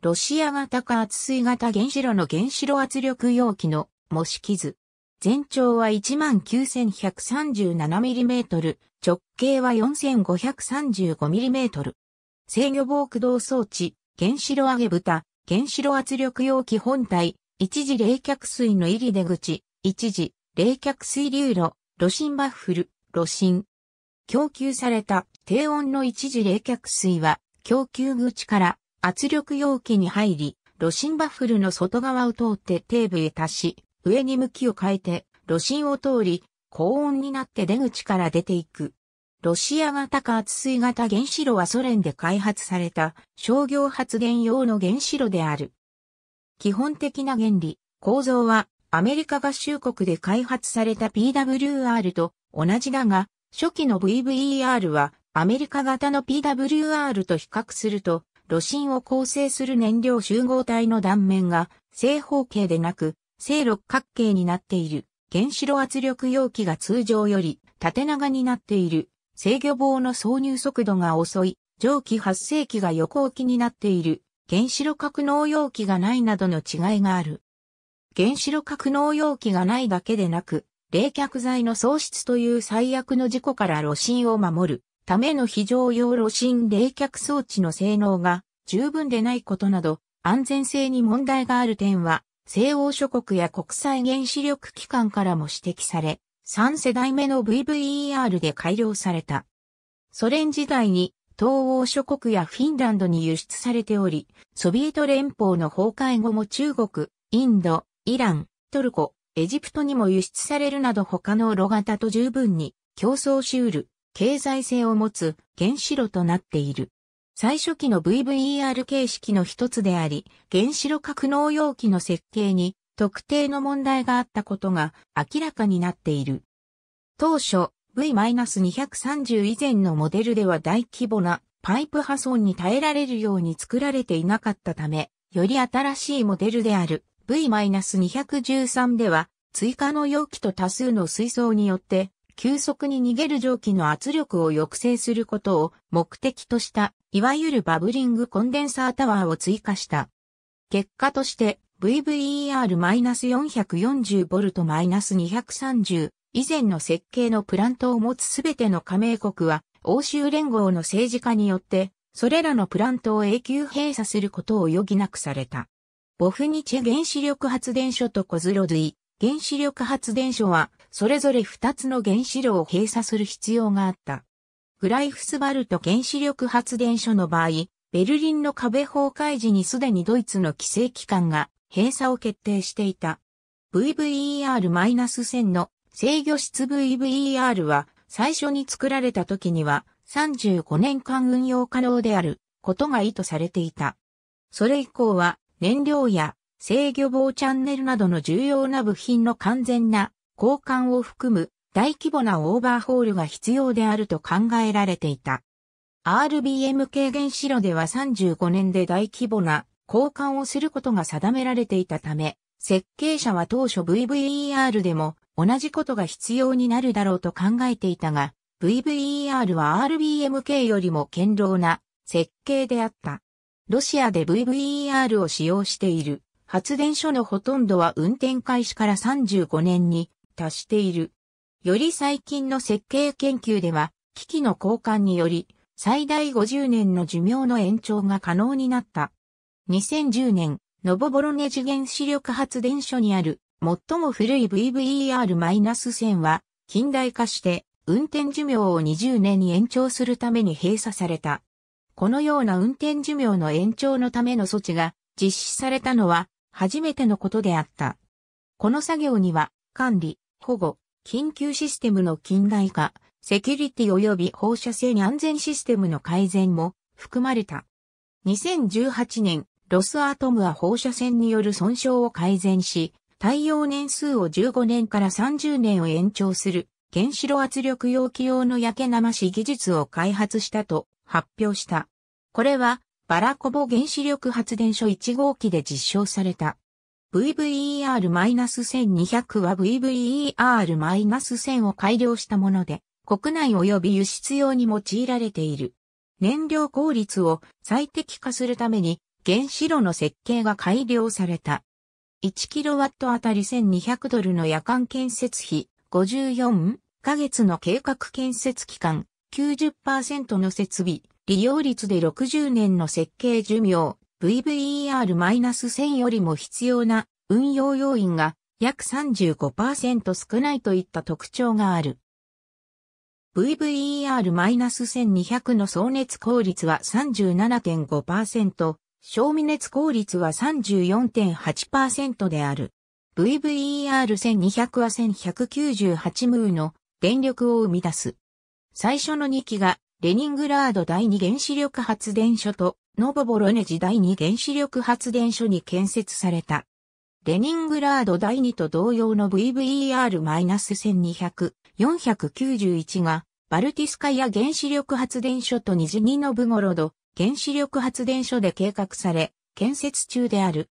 ロシア型加圧水型原子炉の原子炉圧力容器の模式図。全長は 19,137mm、直径は 4,535mm。制御防駆動装置、原子炉上げ蓋、原子炉圧力容器本体、一時冷却水の入り出口、一時冷却水流路、炉心バッフル、炉心。供給された低温の一時冷却水は、供給口から圧力容器に入り、炉心バッフルの外側を通って底部へ達し、上に向きを変えて、炉心を通り、高温になって出口から出ていく。ロシア型か圧水型原子炉はソ連で開発された商業発電用の原子炉である。基本的な原理、構造はアメリカ合衆国で開発された PWR と同じだが、初期の VVER はアメリカ型の PWR と比較すると炉心を構成する燃料集合体の断面が正方形でなく正六角形になっている原子炉圧力容器が通常より縦長になっている制御棒の挿入速度が遅い蒸気発生器が横置きになっている原子炉格納容器がないなどの違いがある。原子炉格納容器がないだけでなく冷却剤の喪失という最悪の事故から炉心を守るための非常用炉心冷却装置の性能が十分でないことなど、安全性に問題がある点は、西欧諸国や国際原子力機関からも指摘され、3世代目の VVER で改良された。ソ連時代に東欧諸国やフィンランドに輸出されており、ソビエト連邦の崩壊後も中国、インド、イラン、トルコ、エジプトにも輸出されるなど他の炉型と十分に競争し得る経済性を持つ原子炉となっている。最初期の VVER 形式の一つであり、原子炉格納容器の設計に特定の問題があったことが明らかになっている。当初、V-230 以前のモデルでは大規模なパイプ破損に耐えられるように作られていなかったため、より新しいモデルである V-213 では追加の容器と多数の水槽によって急速に逃げる蒸気の圧力を抑制することを目的とした、いわゆるバブリングコンデンサータワーを追加した。結果として VVER-440V-230 以前の設計のプラントを持つすべての加盟国は欧州連合の政治家によってそれらのプラントを永久閉鎖することを余儀なくされた。ボフニチェ原子力発電所とコズロドゥイ原子力発電所はそれぞれ2つの原子炉を閉鎖する必要があった。グライフスバルト原子力発電所の場合、ベルリンの壁崩壊時にすでにドイツの規制機関が閉鎖を決定していた。VVER-1000 の制御室 VVER は最初に作られた時には35年間運用可能であることが意図されていた。それ以降は燃料や制御棒チャンネルなどの重要な部品の完全な交換を含む大規模なオーバーホールが必要であると考えられていた。RBM k 原子炉では35年で大規模な交換をすることが定められていたため、設計者は当初 VVER でも同じことが必要になるだろうと考えていたが、VVER は RBMK よりも堅牢な設計であった。ロシアで VVER を使用している発電所のほとんどは運転開始から35年に達している。より最近の設計研究では、機器の交換により、最大50年の寿命の延長が可能になった。2010年、ノボボロネ次元子力発電所にある、最も古い VVER-1000 は、近代化して、運転寿命を20年に延長するために閉鎖された。このような運転寿命の延長のための措置が実施されたのは初めてのことであった。この作業には管理、保護、緊急システムの近代化、セキュリティ及び放射線安全システムの改善も含まれた。2018年、ロスアトムは放射線による損傷を改善し、対応年数を15年から30年を延長する、原子炉圧力容器用の焼け生し技術を開発したと発表した。これは、バラコボ原子力発電所1号機で実証された。VVER-1200 は VVER-1000 を改良したもので、国内及び輸出用に用いられている。燃料効率を最適化するために、原子炉の設計が改良された。1kW あたり1200ドルの夜間建設費54ヶ月の計画建設期間90%の設備利用率で60年の設計寿命 VVER-1000 よりも必要な運用要因が約35%少ないといった特徴がある。VVER-1200 の総熱効率は37.5%、消味熱効率は34.8%である。VVER-1200 は1198ムーの電力を生み出す。最初の2機がレニングラード第2原子力発電所とノボボロネ時代に原子力発電所に建設された。レニングラード第2と同様の VVER-1200、491が、バルティスカや原子力発電所とニジニノブゴロド、原子力発電所で計画され、建設中である。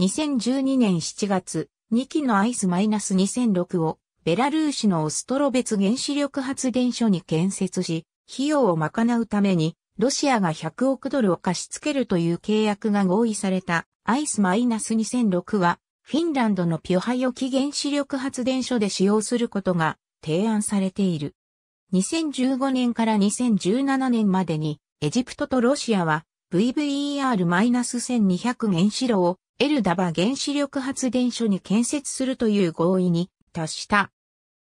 2012年7月、2機のアイス -2006 を、ベラルーシのオストロベツ原子力発電所に建設し、費用を賄うために、ロシアが100億ドルを貸し付けるという契約が合意されたアイスマイナス2006は、フィンランドのピョハヨキ原子力発電所で使用することが提案されている。2015年から2017年までに、エジプトとロシアは VVER-1200 原子炉をエルダバ原子力発電所に建設するという合意に達した。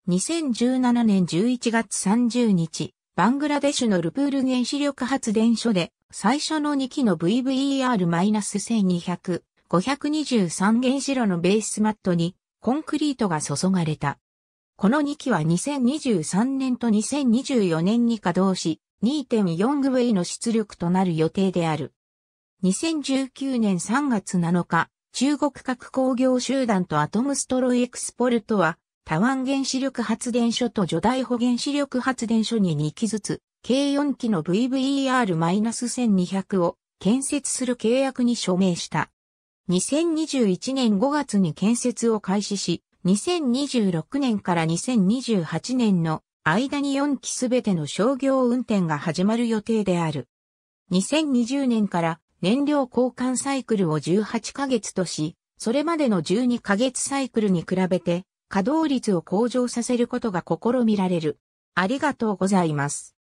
2017年11月30日、バングラデシュのルプール原子力発電所で最初の2機の VVER-1200、523原子炉のベースマットにコンクリートが注がれた。この2機は2023年と2024年に稼働し、2.4グウェイの出力となる予定である。2019年3月7日、中国核工業集団とアトムストロイエクスポルトは、タワン原子力発電所と除大保原子力発電所に2機ずつ、計4機の VVER-1200 を建設する契約に署名した。2021年5月に建設を開始し、2026年から2028年の間に4機すべての商業運転が始まる予定である。2020年から燃料交換サイクルを18ヶ月とし、それまでの12ヶ月サイクルに比べて稼働率を向上させることが試みられる。ありがとうございます。